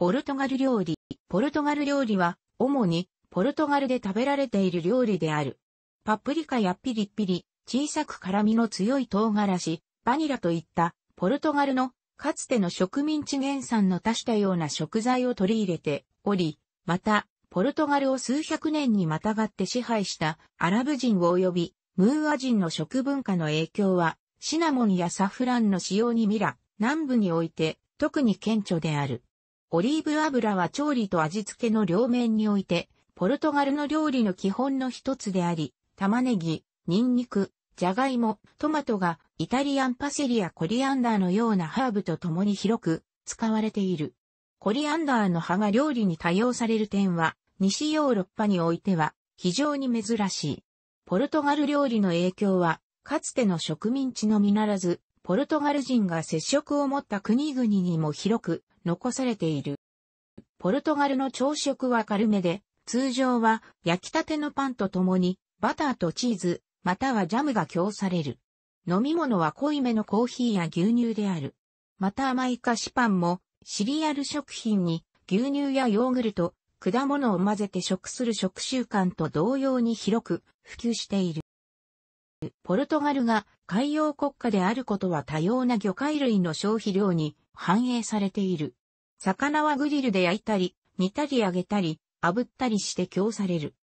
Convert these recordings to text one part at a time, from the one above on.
ポルトガル料理。ポルトガル料理は、主に、ポルトガルで食べられている料理である。パプリカやピリピリ、小さく辛味の強い唐辛子、バニラといった、ポルトガルの、かつての植民地原産の多種多様な食材を取り入れており、また、ポルトガルを数百年にまたがって支配したアラブ人及びムーア人の食文化の影響は、シナモンやサフランの使用にミラ、南部において特に顕著である。オリーブ油は調理と味付けの両面において、ポルトガルの料理の基本の一つであり、玉ねぎ、ニンニク、ジャガイモ、トマトがイタリアンパセリやコリアンダーのようなハーブと共に広く使われている。コリアンダーの葉が料理に多用される点は、西ヨーロッパにおいては非常に珍しい。ポルトガル料理の影響は、かつての植民地のみならず、ポルトガル人が接触を持った国々にも広く残されている。ポルトガルの朝食は軽めで、通常は焼きたてのパンと共にバターとチーズ、またはジャムが供される。飲み物は濃いめのコーヒーや牛乳である。また甘い菓子パンもシリアル食品に牛乳やヨーグルト、果物を混ぜて食する食習慣と同様に広く普及している。ポルトガルが海洋国家であることは多様な魚介類の消費量に反映されている。魚はグリルで焼いたり、煮たり揚げたり、炙ったりして供される。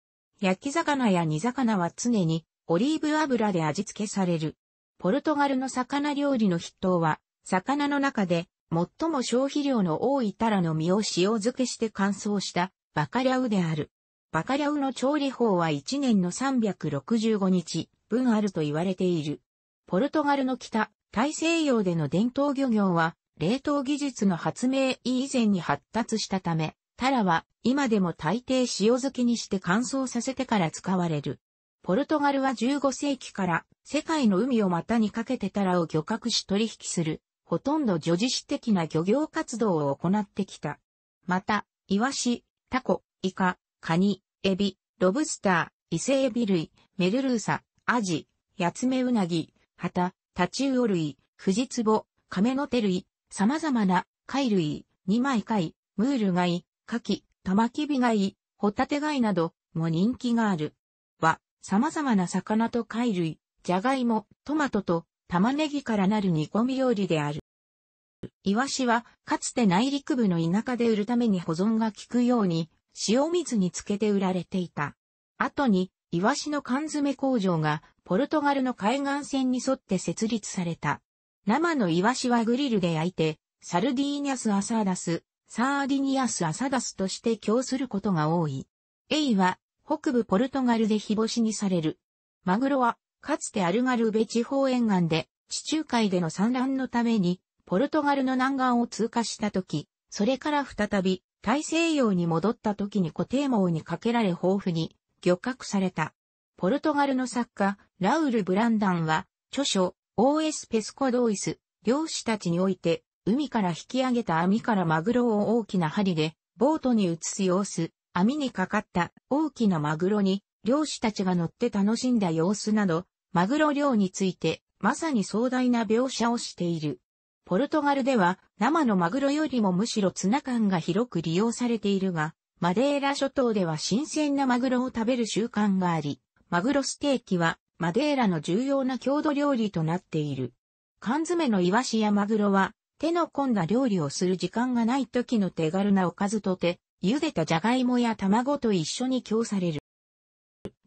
焼き魚や煮魚は常にオリーブ油で味付けされる。ポルトガルの魚料理の筆頭は、魚の中で最も消費量の多いタラの身を塩漬けして乾燥したバカリャウである。バカリャウの調理法は1年の365日、分あると言われている。ポルトガルの北、大西洋での伝統漁業は、冷凍技術の発明以前に発達したため、タラは今でも大抵塩漬けにして乾燥させてから使われる。ポルトガルは15世紀から世界の海を股にかけてタラを漁獲し取引する、ほとんど女児史的な漁業活動を行ってきた。また、イワシ、タコ、イカ、カニ、エビ、ロブスター、イセエビ類、メルルーサ、アジ、ヤツメウナギ、ハタ、タチウオ類、フジツボ、カメノテ類、様々な貝類、二枚貝、ムール貝、カキ、タマキビ貝、ホタテ貝なども人気がある。は、様々な魚と貝類、ジャガイモ、トマトと玉ねぎからなる煮込み料理である。イワシは、かつて内陸部の田舎で売るために保存が効くように、塩水につけて売られていた。後に、イワシの缶詰工場がポルトガルの海岸線に沿って設立された。生のイワシはグリルで焼いて、サルディーニャス・アサーダス、サーディニアス・アサダスとして供することが多い。エイは北部ポルトガルで日干しにされる。マグロはかつてアルガルベ地方沿岸で地中海での産卵のためにポルトガルの南岸を通過した時、それから再び大西洋に戻った時に固定網にかけられ豊富に漁獲された。ポルトガルの作家、ラウル・ブランダンは、著書、OS ペスコドイス、漁師たちにおいて、海から引き上げた網からマグロを大きな針で、ボートに移す様子、網にかかった大きなマグロに、漁師たちが乗って楽しんだ様子など、マグロ漁について、まさに壮大な描写をしている。ポルトガルでは、生のマグロよりもむしろツナ缶が広く利用されているが、マデーラ諸島では新鮮なマグロを食べる習慣があり、マグロステーキはマデーラの重要な郷土料理となっている。缶詰のイワシやマグロは手の込んだ料理をする時間がない時の手軽なおかずとて、茹でたジャガイモや卵と一緒に供される。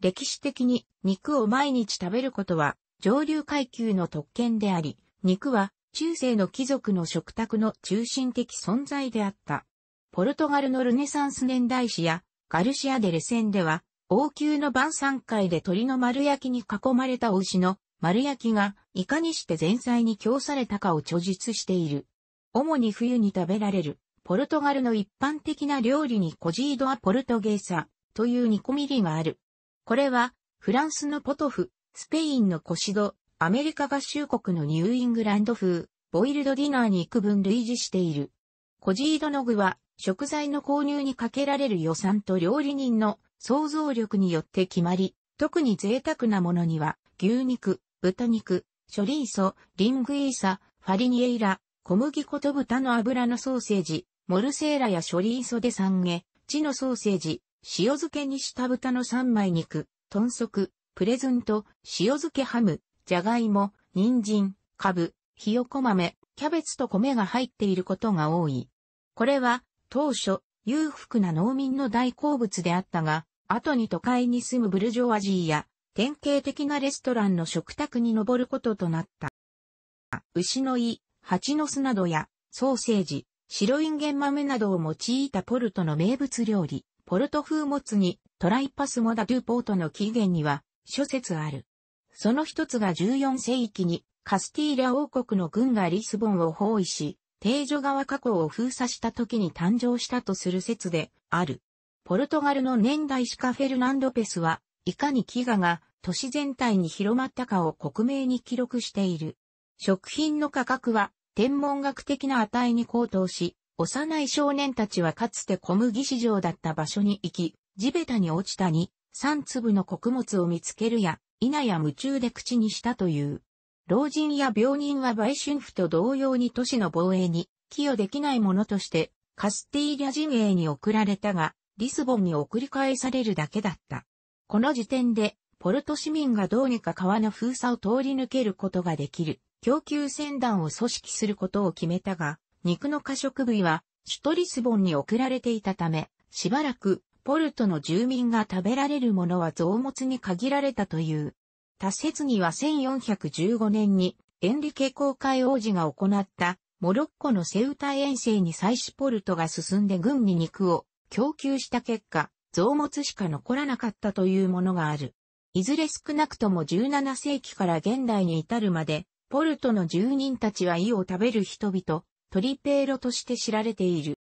歴史的に肉を毎日食べることは上流階級の特権であり、肉は中世の貴族の食卓の中心的存在であった。ポルトガルのルネサンス年代史やガルシア・デレ戦では、王宮の晩餐会で鳥の丸焼きに囲まれた牛の丸焼きがいかにして前菜に供されたかを著述している。主に冬に食べられる、ポルトガルの一般的な料理にコジードア・ポルトゲーサという煮込みりがある。これは、フランスのポトフ、スペインのコシド、アメリカ合衆国のニューイングランド風、ボイルドディナーに区分類似している。コジードの具は、食材の購入にかけられる予算と料理人の想像力によって決まり、特に贅沢なものには、牛肉、豚肉、ショリーソ、リングイーサ、ファリニエイラ、小麦粉と豚の油のソーセージ、モルセーラやショリーソで三毛、地のソーセージ、塩漬けにした豚の三枚肉、豚足、プレズント、塩漬けハム、じゃがいも、人参、カブ、ひよこ豆、キャベツと米が入っていることが多い。これは当初、裕福な農民の大好物であったが、後に都会に住むブルジョワジーや、典型的なレストランの食卓に上ることとなった。牛の胃、蜂の巣などや、ソーセージ、白インゲン豆などを用いたポルトの名物料理、ポルト風もつに、トライパスモダ・ドゥ・ポートの起源には、諸説ある。その一つが14世紀に、カスティーラ王国の軍がリスボンを包囲し、定女川河口を封鎖した時に誕生したとする説である。ポルトガルの年代史カフェルナンドペスは、いかに飢餓が都市全体に広まったかを克明に記録している。食品の価格は天文学的な値に高騰し、幼い少年たちはかつて小麦市場だった場所に行き、地べたに落ちたに、3粒の穀物を見つけるや、稲や夢中で口にしたという。老人や病人は売春婦と同様に都市の防衛に寄与できないものとして、カスティーリャ陣営に送られたが、リスボンに送り返されるだけだった。この時点で、ポルト市民がどうにか川の封鎖を通り抜けることができる、供給船団を組織することを決めたが、肉の過食部位は、首都リスボンに送られていたため、しばらく、ポルトの住民が食べられるものは増物に限られたという。達説には1415年にエンリケ公会王子が行ったモロッコのセウタ遠征に採取。ポルトが進んで軍に肉を供給した結果、増物しか残らなかったというものがある。いずれ少なくとも17世紀から現代に至るまで、ポルトの住人たちは胃を食べる人々、トリペーロとして知られている。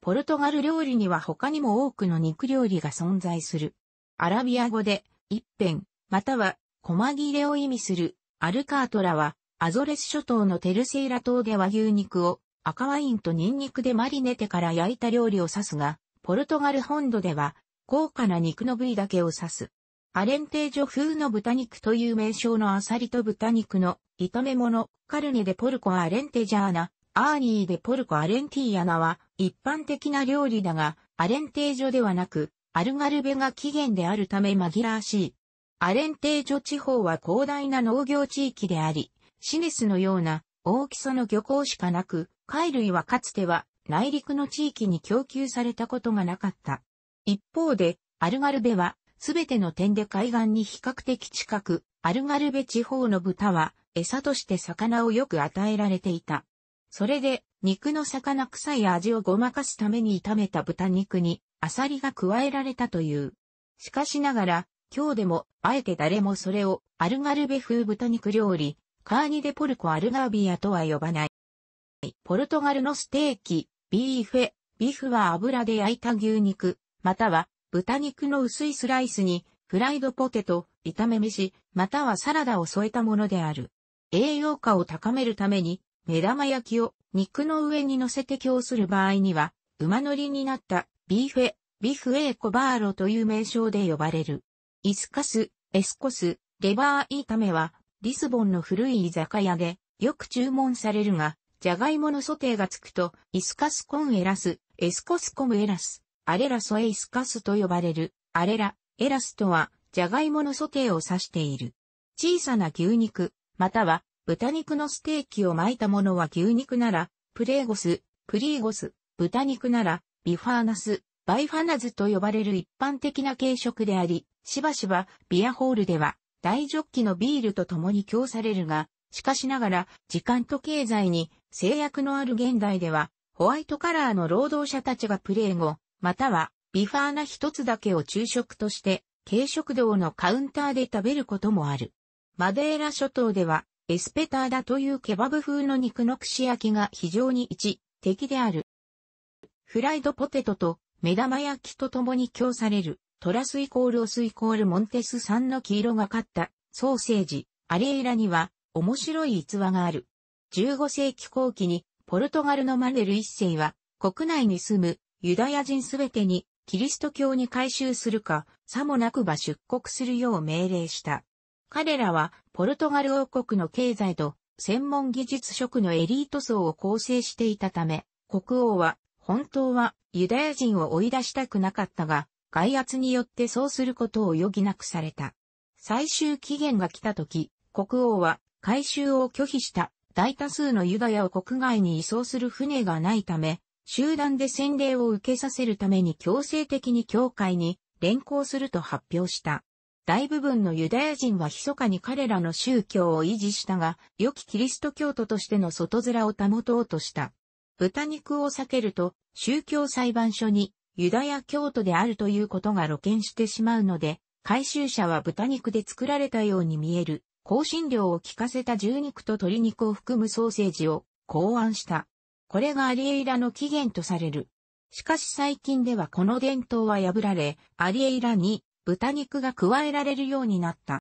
ポルトガル料理には他にも多くの肉料理が存在する。アラビア語で、一辺、または、細切れを意味する、アルカートラは、アゾレス諸島のテルセイラ島では牛肉を赤ワインとニンニクでマリネてから焼いた料理を指すが、ポルトガル本土では高価な肉の部位だけを指す。アレンテージョ風の豚肉という名称のアサリと豚肉の炒め物、カルネでポルコアレンテジャーナ、アーニーでポルコアレンティーアナは一般的な料理だが、アレンテージョではなく、アルガルベが起源であるため紛らわしいアレンテージョ地方は広大な農業地域であり、シネスのような大きさの漁港しかなく、貝類はかつては内陸の地域に供給されたことがなかった。一方で、アルガルベはすべての点で海岸に比較的近く、アルガルベ地方の豚は餌として魚をよく与えられていた。それで、肉の魚臭い味をごまかすために炒めた豚肉にアサリが加えられたという。しかしながら、今日でも、あえて誰もそれを、アルガルベ風豚肉料理、カーニデポルコアルガービアとは呼ばない。ポルトガルのステーキ、ビーフェ、ビーフは油で焼いた牛肉、または豚肉の薄いスライスに、フライドポテト、炒め飯、またはサラダを添えたものである。栄養価を高めるために、目玉焼きを肉の上に乗せて供する場合には、馬乗りになったビーフェ、ビーフエーコバーロという名称で呼ばれる。イスカス、エスコス、レバー炒めは、リスボンの古い居酒屋で、よく注文されるが、ジャガイモのソテーがつくと、イスカスコンエラス、エスコスコムエラス、アレラソエイスカスと呼ばれる、アレラ、エラスとは、ジャガイモのソテーを指している。小さな牛肉、または、豚肉のステーキを巻いたものは牛肉なら、プレーゴス、プリーゴス、豚肉なら、ビファーナス、バイファナズと呼ばれる一般的な軽食であり、しばしばビアホールでは大ジョッキのビールと共に供されるが、しかしながら時間と経済に制約のある現代では、ホワイトカラーの労働者たちがプレー後、またはビファーナ一つだけを昼食として軽食堂のカウンターで食べることもある。マデーラ諸島では、エスペターダというケバブ風の肉の串焼きが非常に一、敵である。フライドポテトと目玉焼きと共に供される、トラスイコールオスイコールモンテス産の黄色がかったソーセージ、アリエイラには面白い逸話がある。15世紀後期にポルトガルのマネル一世は国内に住むユダヤ人すべてにキリスト教に改宗するかさもなくば出国するよう命令した。彼らはポルトガル王国の経済と専門技術職のエリート層を構成していたため、国王は本当はユダヤ人を追い出したくなかったが、外圧によってそうすることを余儀なくされた。最終期限が来た時、国王は回収を拒否した大多数のユダヤを国外に移送する船がないため、集団で洗礼を受けさせるために強制的に教会に連行すると発表した。大部分のユダヤ人は密かに彼らの宗教を維持したが、良きキリスト教徒としての外面を保とうとした。豚肉を避けると、宗教裁判所にユダヤ教徒であるということが露見してしまうので、回収者は豚肉で作られたように見える、香辛料を効かせた牛肉と鶏肉を含むソーセージを考案した。これがアリエイラの起源とされる。しかし最近ではこの伝統は破られ、アリエイラに豚肉が加えられるようになった。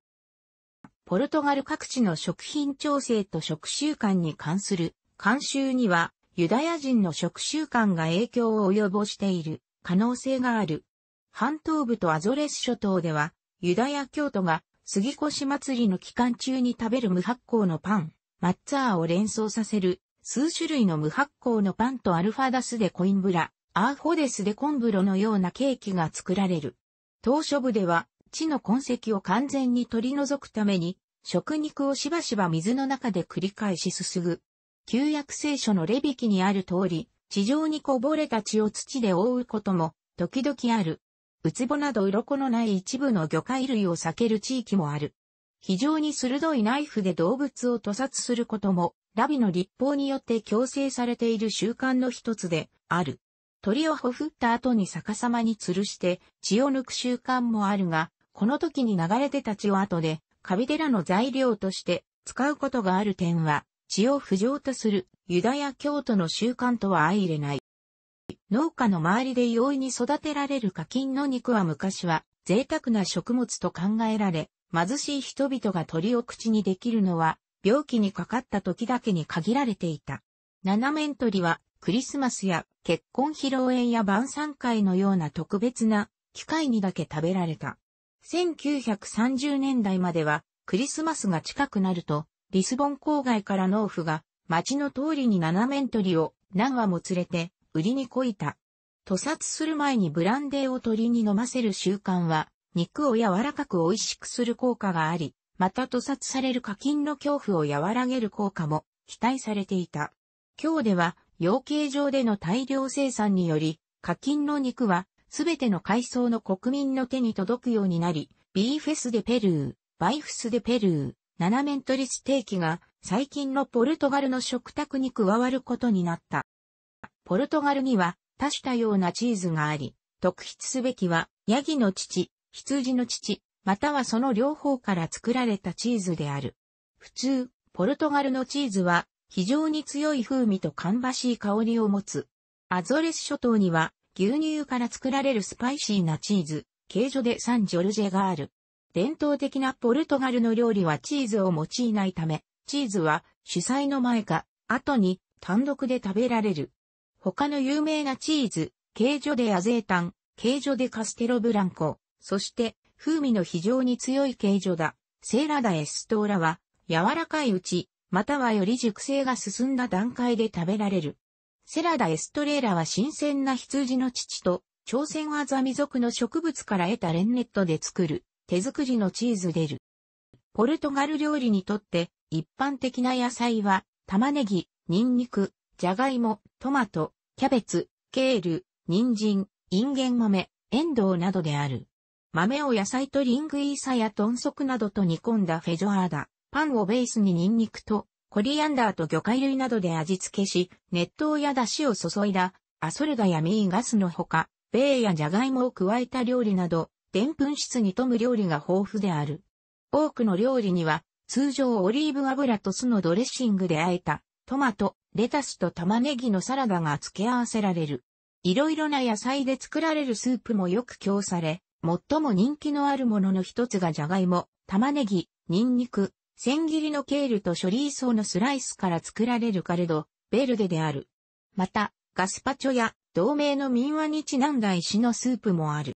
ポルトガル各地の食品調整と食習慣に関する慣習にはユダヤ人の食習慣が影響を及ぼしている可能性がある。半島部とアゾレス諸島では、ユダヤ教徒が杉越祭りの期間中に食べる無発酵のパン、マッツァーを連想させる数種類の無発酵のパンとアルファダスでコインブラ、アーホデスでコンブロのようなケーキが作られる。島初部では、地の痕跡を完全に取り除くために、食肉をしばしば水の中で繰り返しすすぐ。旧約聖書のレビキにある通り、地上にこぼれた血を土で覆うことも、時々ある。ウツボなど鱗のない一部の魚介類を避ける地域もある。非常に鋭いナイフで動物を屠殺することも、ラビの立法によって強制されている習慣の一つである。鳥をほふった後に逆さまに吊るして血を抜く習慣もあるが、この時に流れ出た血を後で、カビデラの材料として使うことがある点は血を不浄とするユダヤ教徒の習慣とは相入れない。農家の周りで容易に育てられる課金の肉は昔は贅沢な食物と考えられ、貧しい人々が鳥を口にできるのは病気にかかった時だけに限られていた。七面鳥はクリスマスや結婚披露宴や晩餐会のような特別な機会にだけ食べられた。1930年代まではクリスマスが近くなるとリスボン郊外から農夫が、町の通りに七面鳥を何羽も連れて、売りにこいた。屠殺する前にブランデーを鳥に飲ませる習慣は、肉を柔らかく美味しくする効果があり、また屠殺される課金の恐怖を和らげる効果も期待されていた。今日では、養鶏場での大量生産により、課金の肉は、すべての階層の国民の手に届くようになり、ビーフェスでペルー、バイフスでペルー、ナメントリステーキが最近のポルトガルの食卓に加わることになった。ポルトガルには多種多様なチーズがあり、特筆すべきはヤギの乳、羊の乳、またはその両方から作られたチーズである。普通、ポルトガルのチーズは非常に強い風味と芳しい香りを持つ。アゾレス諸島には牛乳から作られるスパイシーなチーズ、ケージョデ・サンジョルジェがある。伝統的なポルトガルの料理はチーズを用いないため、チーズは主菜の前か後に単独で食べられる。他の有名なチーズ、ケージョでアゼータン、ケージョでカステロブランコ、そして風味の非常に強いケージョだ、セーラダエストーラは柔らかいうち、またはより熟成が進んだ段階で食べられる。セラダ・エストレーラは新鮮な羊の乳と、朝鮮アザミ族の植物から得たレンネットで作る手作りのチーズ出る。ポルトガル料理にとって一般的な野菜は玉ねぎ、ニンニク、ジャガイモ、トマト、キャベツ、ケール、人参、インゲン豆、エンドウなどである。豆を野菜とリングイーサや豚足などと煮込んだフェジョアーダ、パンをベースにニンニクとコリアンダーと魚介類などで味付けし、熱湯や出汁を注いだ、アソルダやミーガスのほか、ベーやジャガイモを加えた料理など、でんぷん質に富む料理が豊富である。多くの料理には、通常オリーブ油と酢のドレッシングで和えた、トマト、レタスと玉ねぎのサラダが付け合わせられる。いろいろな野菜で作られるスープもよく供され、最も人気のあるものの一つがじゃがいも、玉ねぎ、ニンニク、千切りのケールと処理層のスライスから作られるカルド、ベルデである。また、ガスパチョや同盟の民話にちなんだ石のスープもある。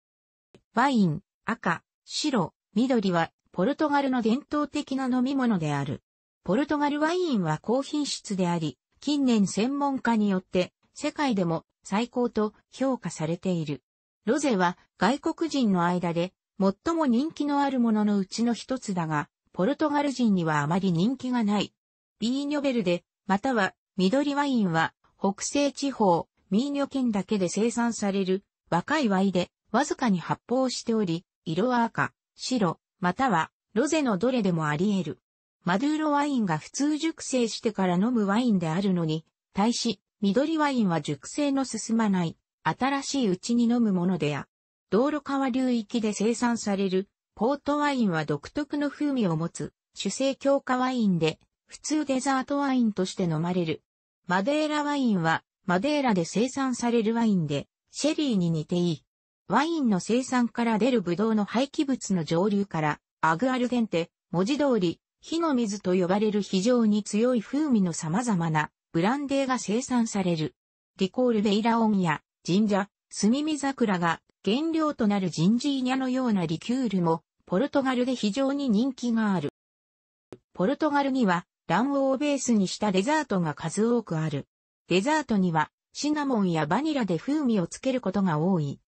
ワイン、赤、白、緑はポルトガルの伝統的な飲み物である。ポルトガルワインは高品質であり、近年専門家によって世界でも最高と評価されている。ロゼは外国人の間で最も人気のあるもののうちの一つだが、ポルトガル人にはあまり人気がない。ビーニョベルデ、または緑ワインは北西地方、ミーニョ県だけで生産される若いワイでわずかに発泡しており、色は赤、白、またはロゼのどれでもあり得る。マドゥーロワインが普通熟成してから飲むワインであるのに、対し、緑ワインは熟成の進まない、新しいうちに飲むものでや、道路川流域で生産される、ポートワインは独特の風味を持つ、主成強化ワインで、普通デザートワインとして飲まれる。マデーラワインは、マデーラで生産されるワインで、シェリーに似ていい。ワインの生産から出るブドウの廃棄物の上流から、アグアルゲンテ、文字通り、火の水と呼ばれる非常に強い風味の様々なブランデーが生産される。リコールベイラオンやジンミミ炭ク桜が原料となるジンジーニャのようなリキュールもポルトガルで非常に人気がある。ポルトガルには卵黄をベースにしたデザートが数多くある。デザートにはシナモンやバニラで風味をつけることが多い。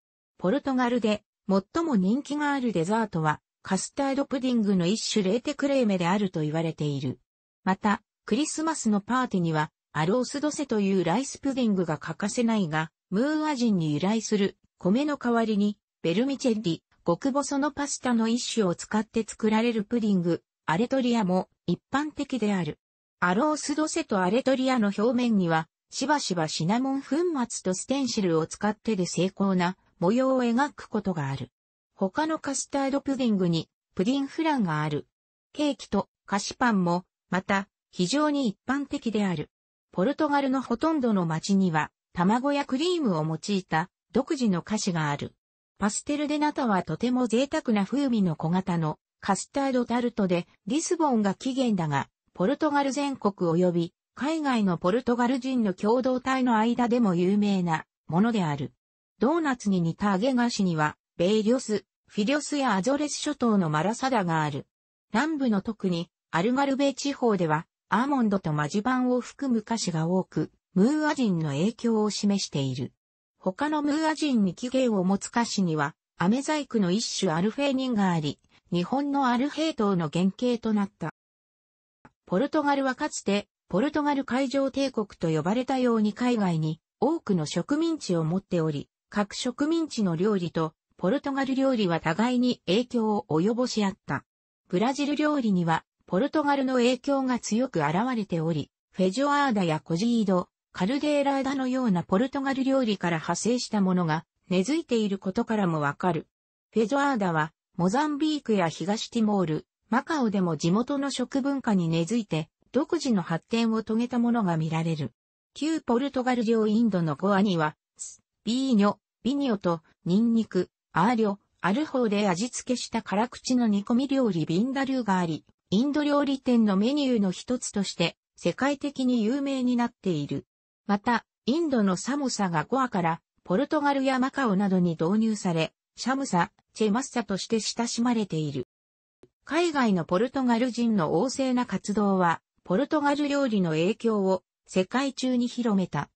ポルトガルで最も人気があるデザートはカスタードプディングの一種レーテクレーメであると言われている。また、クリスマスのパーティーにはアロースドセというライスプディングが欠かせないが、ムーア人に由来する米の代わりにベルミチェッリ、極細のパスタの一種を使って作られるプディング、アレトリアも一般的である。アロースドセとアレトリアの表面には、しばしばシナモン粉末とステンシルを使ってで精巧な模様を描くことがある。他のカスタードプディングにプディンフランがある。ケーキと菓子パンも、また、非常に一般的である。ポルトガルのほとんどの町には、卵やクリームを用いた独自の菓子がある。パステルデナタはとても贅沢な風味の小型のカスタードタルトで、リスボンが起源だが、ポルトガル全国及び海外のポルトガル人の共同体の間でも有名なものである。ドーナツに似た揚げ菓子には、ベイリョス、フィリョスやアゾレス諸島のマラサダがある。南部の特に、アルガルベ地方では、アーモンドとマジバンを含む菓子が多く、ムーア人の影響を示している。他のムーア人に起源を持つ菓子には、アメ細工の一種アルフェーニンがあり、日本のアルヘイトの原型となった。ポルトガルはかつて、ポルトガル海上帝国と呼ばれたように海外に多くの植民地を持っており、各植民地の料理とポルトガル料理は互いに影響を及ぼし合った。ブラジル料理にはポルトガルの影響が強く現れており、フェジョアーダやコジード、カルデーラーダのようなポルトガル料理から派生したものが根付いていることからもわかる。フェジョアーダはモザンビークや東ティモール、マカオでも地元の食文化に根付いて独自の発展を遂げたものが見られる。旧ポルトガル領インドのゴアにはビーニョ、ビニョと、ニンニク、アーリョ、アルホーで味付けした辛口の煮込み料理ビンダリューがあり、インド料理店のメニューの一つとして、世界的に有名になっている。また、インドのサモサが5話から、ポルトガルやマカオなどに導入され、シャムサ、チェマッサとして親しまれている。海外のポルトガル人の旺盛な活動は、ポルトガル料理の影響を世界中に広めた。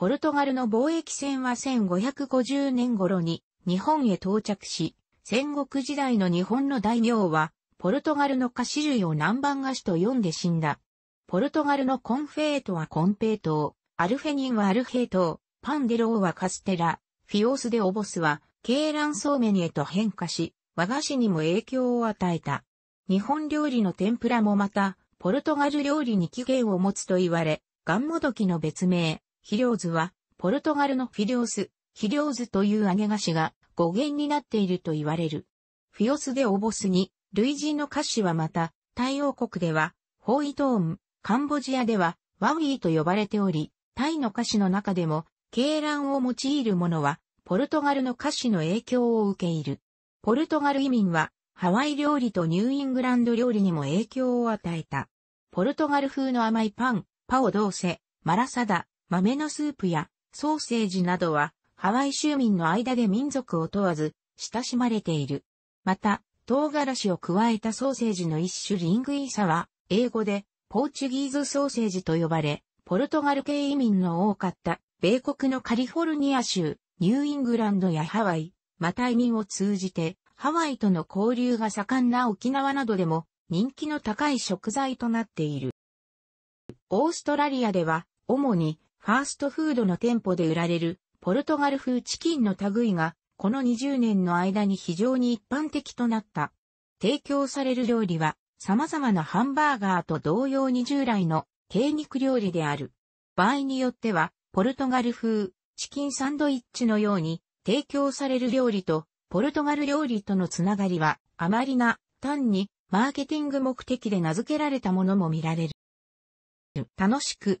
ポルトガルの貿易船は1550年頃に日本へ到着し、戦国時代の日本の大名は、ポルトガルの菓子類を南蛮菓子と読んで死んだ。ポルトガルのコンフェートはコンペイトアルフェニンはアルヘイトパンデローはカステラ、フィオスでオボスは、ケーランソーメニへと変化し、和菓子にも影響を与えた。日本料理の天ぷらもまた、ポルトガル料理に起源を持つと言われ、ガンモドキの別名、肥料図は、ポルトガルのフィリオス、肥料図という揚げ菓子が語源になっていると言われる。フィオスでオボスに、類人の菓子はまた、太陽国では、ホイトーン、カンボジアでは、ワウィーと呼ばれており、タイの菓子の中でも、鶏卵を用いるものは、ポルトガルの菓子の影響を受けいる。ポルトガル移民は、ハワイ料理とニューイングランド料理にも影響を与えた。ポルトガル風の甘いパン、パオドーセ、マラサダ、豆のスープやソーセージなどはハワイ州民の間で民族を問わず親しまれている。また、唐辛子を加えたソーセージの一種リングイーサは英語でポーチギーズソーセージと呼ばれ、ポルトガル系移民の多かった米国のカリフォルニア州、ニューイングランドやハワイ、また移民を通じてハワイとの交流が盛んな沖縄などでも人気の高い食材となっている。オーストラリアでは主にファーストフードの店舗で売られるポルトガル風チキンの類が、この20年の間に非常に一般的となった。提供される料理は、様々なハンバーガーと同様に従来の軽肉料理である。場合によっては、ポルトガル風チキンサンドイッチのように、提供される料理とポルトガル料理とのつながりは、あまりな、単にマーケティング目的で名付けられたものも見られる。楽しく、